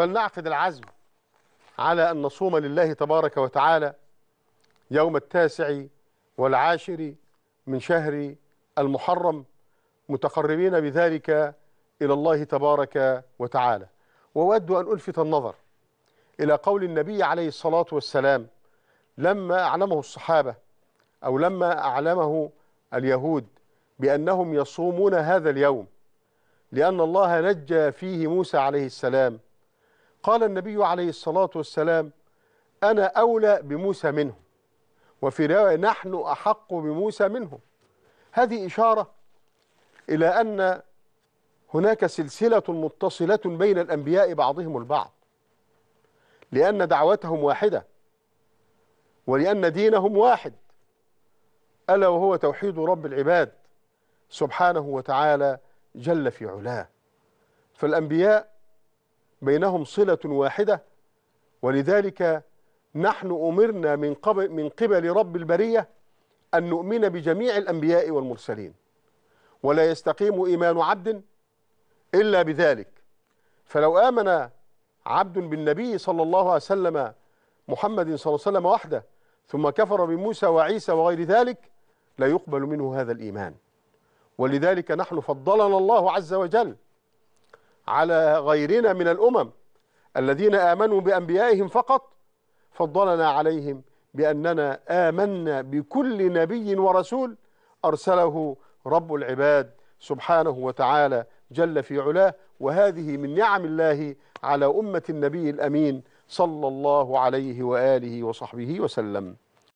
فلنعقد العزم على أن نصوم لله تبارك وتعالى يوم التاسع والعاشر من شهر المحرم متقربين بذلك إلى الله تبارك وتعالى وأود أن ألفت النظر إلى قول النبي عليه الصلاة والسلام لما أعلمه الصحابة أو لما أعلمه اليهود بأنهم يصومون هذا اليوم لأن الله نجى فيه موسى عليه السلام قال النبي عليه الصلاة والسلام أنا أولى بموسى منه وفي رواية نحن أحق بموسى منه هذه إشارة إلى أن هناك سلسلة متصلة بين الأنبياء بعضهم البعض لأن دعوتهم واحدة ولأن دينهم واحد ألا وهو توحيد رب العباد سبحانه وتعالى جل في علاه فالأنبياء بينهم صلة واحدة ولذلك نحن أمرنا من قبل, من قبل رب البرية أن نؤمن بجميع الأنبياء والمرسلين ولا يستقيم إيمان عبد إلا بذلك فلو آمن عبد بالنبي صلى الله عليه وسلم محمد صلى الله عليه وسلم وحده ثم كفر بموسى وعيسى وغير ذلك لا يقبل منه هذا الإيمان ولذلك نحن فضلنا الله عز وجل على غيرنا من الأمم الذين آمنوا بأنبيائهم فقط فضلنا عليهم بأننا آمنا بكل نبي ورسول أرسله رب العباد سبحانه وتعالى جل في علاه وهذه من نعم الله على أمة النبي الأمين صلى الله عليه وآله وصحبه وسلم